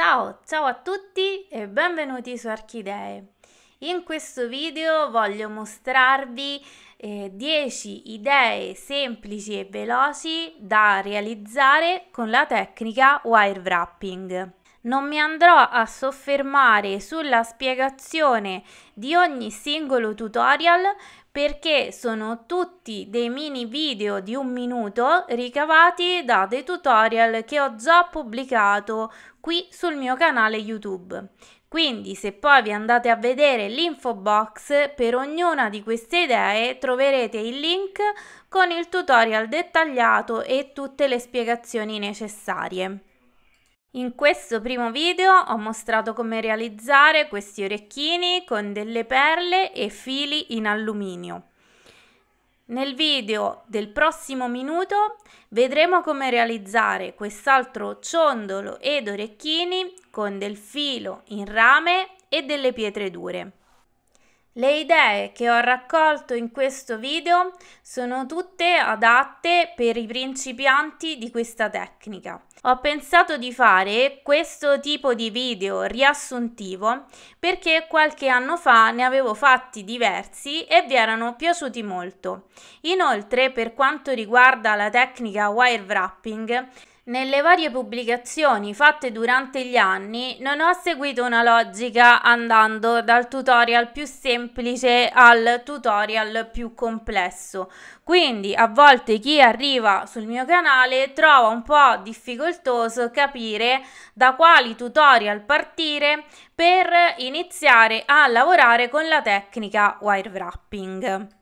Ciao, ciao a tutti e benvenuti su Archidee. In questo video voglio mostrarvi eh, 10 idee semplici e veloci da realizzare con la tecnica wire wrapping. Non mi andrò a soffermare sulla spiegazione di ogni singolo tutorial perché sono tutti dei mini video di un minuto ricavati da dei tutorial che ho già pubblicato qui sul mio canale YouTube. Quindi se poi vi andate a vedere l'info box per ognuna di queste idee troverete il link con il tutorial dettagliato e tutte le spiegazioni necessarie. In questo primo video ho mostrato come realizzare questi orecchini con delle perle e fili in alluminio. Nel video del prossimo minuto vedremo come realizzare quest'altro ciondolo ed orecchini con del filo in rame e delle pietre dure. Le idee che ho raccolto in questo video sono tutte adatte per i principianti di questa tecnica. Ho pensato di fare questo tipo di video riassuntivo perché qualche anno fa ne avevo fatti diversi e vi erano piaciuti molto. Inoltre per quanto riguarda la tecnica wire wrapping nelle varie pubblicazioni fatte durante gli anni non ho seguito una logica andando dal tutorial più semplice al tutorial più complesso, quindi a volte chi arriva sul mio canale trova un po' difficoltoso capire da quali tutorial partire per iniziare a lavorare con la tecnica wire wrapping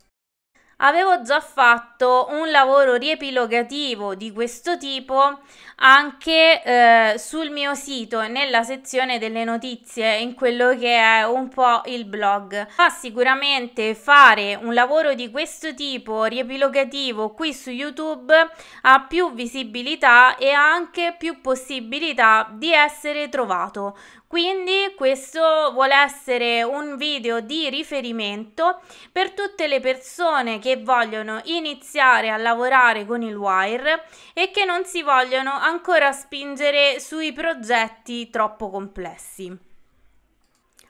avevo già fatto un lavoro riepilogativo di questo tipo anche eh, sul mio sito nella sezione delle notizie in quello che è un po' il blog ma sicuramente fare un lavoro di questo tipo riepilogativo qui su youtube ha più visibilità e ha anche più possibilità di essere trovato quindi questo vuole essere un video di riferimento per tutte le persone che che vogliono iniziare a lavorare con il wire e che non si vogliono ancora spingere sui progetti troppo complessi.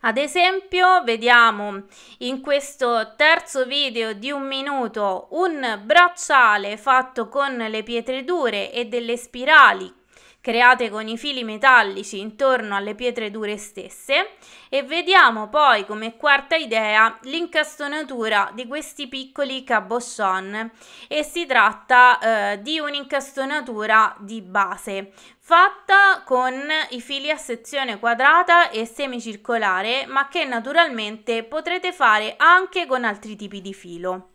Ad esempio, vediamo in questo terzo video di un minuto un bracciale fatto con le pietre dure e delle spirali create con i fili metallici intorno alle pietre dure stesse e vediamo poi come quarta idea l'incastonatura di questi piccoli cabochon e si tratta eh, di un'incastonatura di base fatta con i fili a sezione quadrata e semicircolare ma che naturalmente potrete fare anche con altri tipi di filo.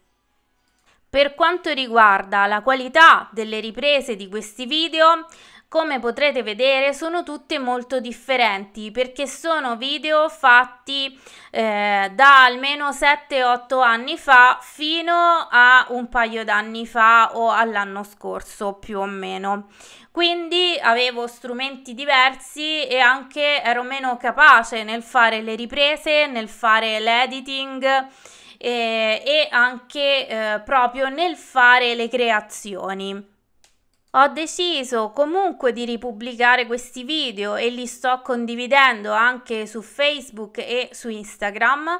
Per quanto riguarda la qualità delle riprese di questi video, come potrete vedere sono tutte molto differenti perché sono video fatti eh, da almeno 7-8 anni fa fino a un paio d'anni fa o all'anno scorso più o meno. Quindi avevo strumenti diversi e anche ero meno capace nel fare le riprese, nel fare l'editing. Eh, e anche eh, proprio nel fare le creazioni. Ho deciso comunque di ripubblicare questi video e li sto condividendo anche su Facebook e su Instagram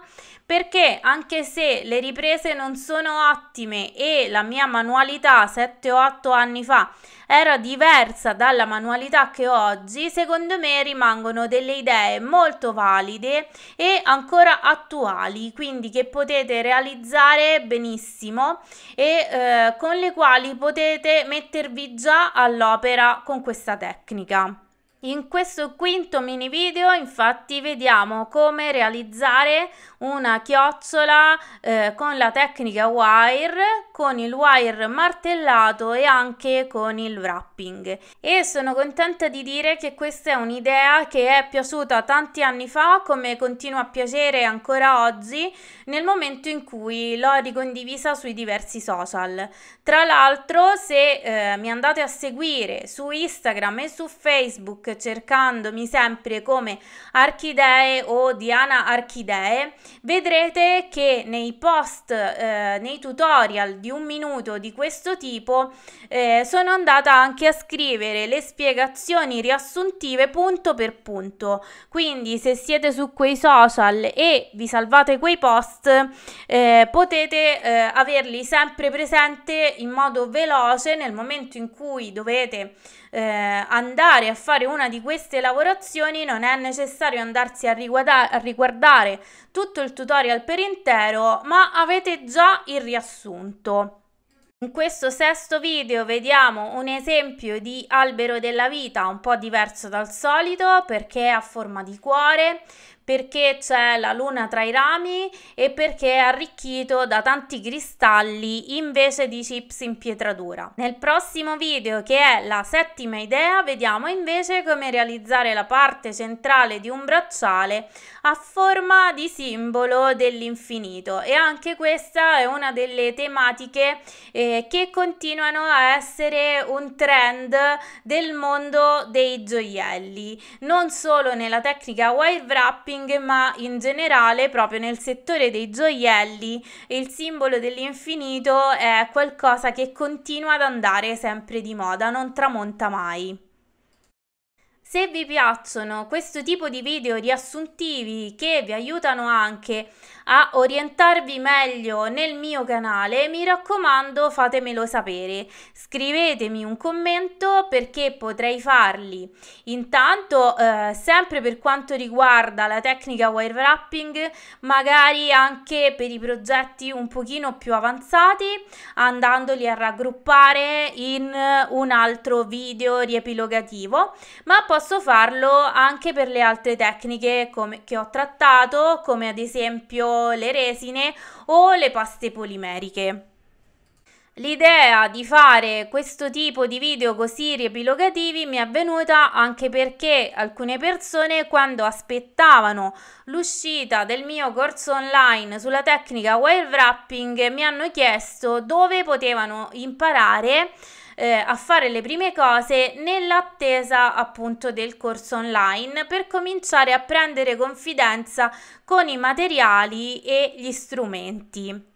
perché anche se le riprese non sono ottime e la mia manualità 7 o 8 anni fa era diversa dalla manualità che ho oggi, secondo me rimangono delle idee molto valide e ancora attuali, quindi che potete realizzare benissimo e eh, con le quali potete mettervi già all'opera con questa tecnica. In questo quinto mini video infatti vediamo come realizzare una chiocciola eh, con la tecnica wire, con il wire martellato e anche con il wrapping e sono contenta di dire che questa è un'idea che è piaciuta tanti anni fa come continua a piacere ancora oggi nel momento in cui l'ho ricondivisa sui diversi social. Tra l'altro se eh, mi andate a seguire su Instagram e su Facebook cercandomi sempre come Archidee o Diana Archidee, vedrete che nei post, eh, nei tutorial di un minuto di questo tipo, eh, sono andata anche a scrivere le spiegazioni riassuntive punto per punto. Quindi se siete su quei social e vi salvate quei post, eh, potete eh, averli sempre presente in modo veloce nel momento in cui dovete eh, andare a fare una ognuna di queste lavorazioni non è necessario andarsi a, riguarda- a riguardare tutto il tutorial per intero, ma avete già il riassunto. In questo sesto video vediamo un esempio di albero della vita un po' diverso dal solito perché è a forma di cuore, perché c'è la luna tra i rami e perché è arricchito da tanti cristalli invece di chips in pietra dura. Nel prossimo video, che è la settima idea, vediamo invece come realizzare la parte centrale di un bracciale a forma di simbolo dell'infinito e anche questa è una delle tematiche eh, che continuano a essere un trend del mondo dei gioielli, non solo nella tecnica wire wrapping shopping, ma in generale proprio nel settore dei gioielli il simbolo dell'infinito è qualcosa che continua ad andare sempre di moda, non tramonta mai. Se vi piacciono questo tipo di video riassuntivi che vi aiutano anche a orientarvi meglio nel mio canale, mi raccomando fatemelo sapere. Scrivetemi un commento perché potrei farli. Intanto, eh, sempre per quanto riguarda la tecnica wire wrapping, magari anche per i progetti un pochino più avanzati, andandoli a raggruppare in un altro video riepilogativo, ma posso posso farlo anche per le altre tecniche come, che ho trattato, come ad esempio le resine o le paste polimeriche. L'idea di fare questo tipo di video così riepilogativi mi è venuta anche perché alcune persone quando aspettavano l'uscita del mio corso online sulla tecnica wire wrapping mi hanno chiesto dove potevano imparare eh, a fare le prime cose nell'attesa appunto del corso online per cominciare a prendere confidenza con i materiali e gli strumenti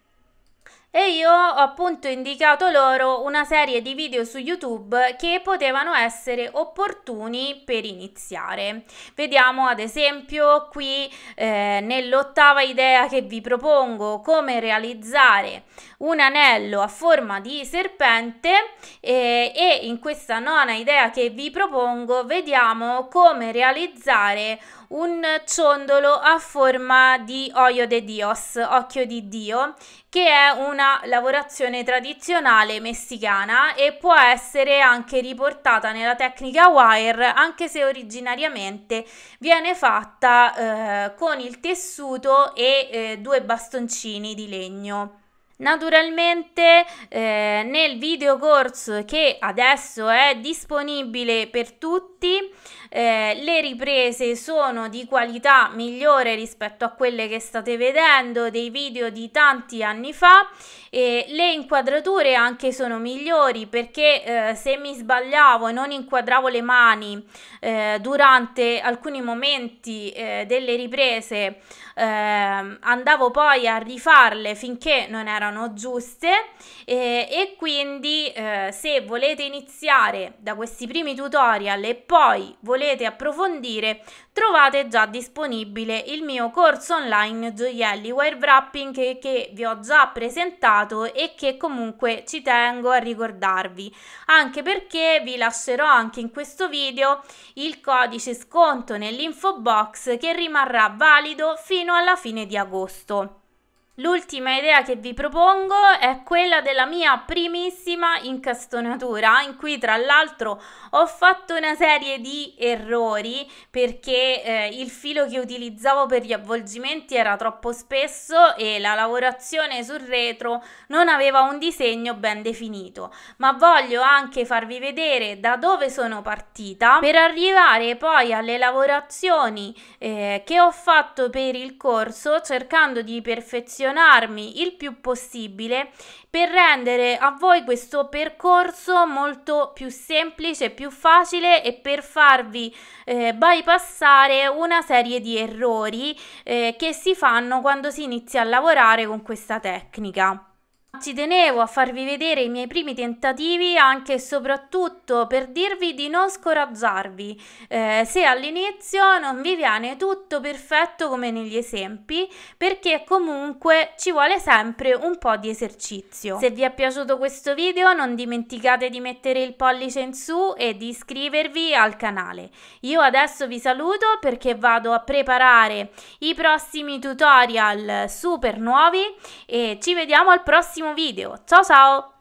e io ho appunto indicato loro una serie di video su YouTube che potevano essere opportuni per iniziare. Vediamo ad esempio qui eh, nell'ottava idea che vi propongo come realizzare un anello a forma di serpente eh, e in questa nona idea che vi propongo vediamo come realizzare un ciondolo a forma di olio de Dios, occhio di Dio, che è una lavorazione tradizionale messicana e può essere anche riportata nella tecnica wire, anche se originariamente viene fatta eh, con il tessuto e eh, due bastoncini di legno. Naturalmente eh, nel video corso che adesso è disponibile per tutti eh, le riprese sono di qualità migliore rispetto a quelle che state vedendo dei video di tanti anni fa e le inquadrature anche sono migliori perché eh, se mi sbagliavo e non inquadravo le mani eh, durante alcuni momenti eh, delle riprese eh, andavo poi a rifarle finché non erano giuste eh, e quindi eh, se volete iniziare da questi primi tutorial e poi volete approfondire trovate già disponibile il mio corso online gioielli wire wrapping che, vi ho già presentato e che comunque ci tengo a ricordarvi anche perché vi lascerò anche in questo video il codice sconto nell'info box che rimarrà valido fino fino alla fine di agosto. L'ultima idea che vi propongo è quella della mia primissima incastonatura, in cui tra l'altro ho fatto una serie di errori perché eh, il filo che utilizzavo per gli avvolgimenti era troppo spesso e la lavorazione sul retro non aveva un disegno ben definito. Ma voglio anche farvi vedere da dove sono partita per arrivare poi alle lavorazioni eh, che ho fatto per il corso cercando di perfezionare appassionarmi il più possibile per rendere a voi questo percorso molto più semplice, più facile e per farvi eh, bypassare una serie di errori eh, che si fanno quando si inizia a lavorare con questa tecnica. Ci tenevo a farvi vedere i miei primi tentativi anche e soprattutto per dirvi di non scoraggiarvi eh, se all'inizio non vi viene tutto perfetto come negli esempi perché comunque ci vuole sempre un po' di esercizio. Se vi è piaciuto questo video non dimenticate di mettere il pollice in su e di iscrivervi al canale. Io adesso vi saluto perché vado a preparare i prossimi tutorial super nuovi e ci vediamo al prossimo prossimo video. Ciao ciao!